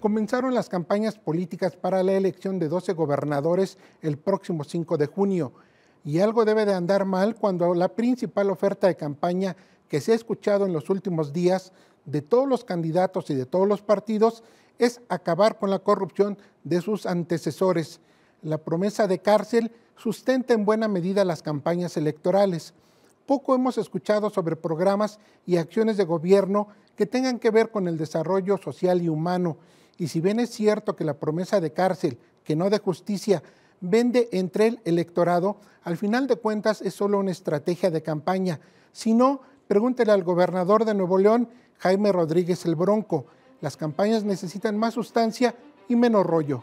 Comenzaron las campañas políticas para la elección de 12 gobernadores el próximo 5 de junio y algo debe de andar mal cuando la principal oferta de campaña que se ha escuchado en los últimos días de todos los candidatos y de todos los partidos es acabar con la corrupción de sus antecesores. La promesa de cárcel sustenta en buena medida las campañas electorales. Poco hemos escuchado sobre programas y acciones de gobierno que tengan que ver con el desarrollo social y humano. Y si bien es cierto que la promesa de cárcel, que no de justicia, vende entre el electorado, al final de cuentas es solo una estrategia de campaña. Si no, pregúntele al gobernador de Nuevo León, Jaime Rodríguez el Bronco. Las campañas necesitan más sustancia y menos rollo.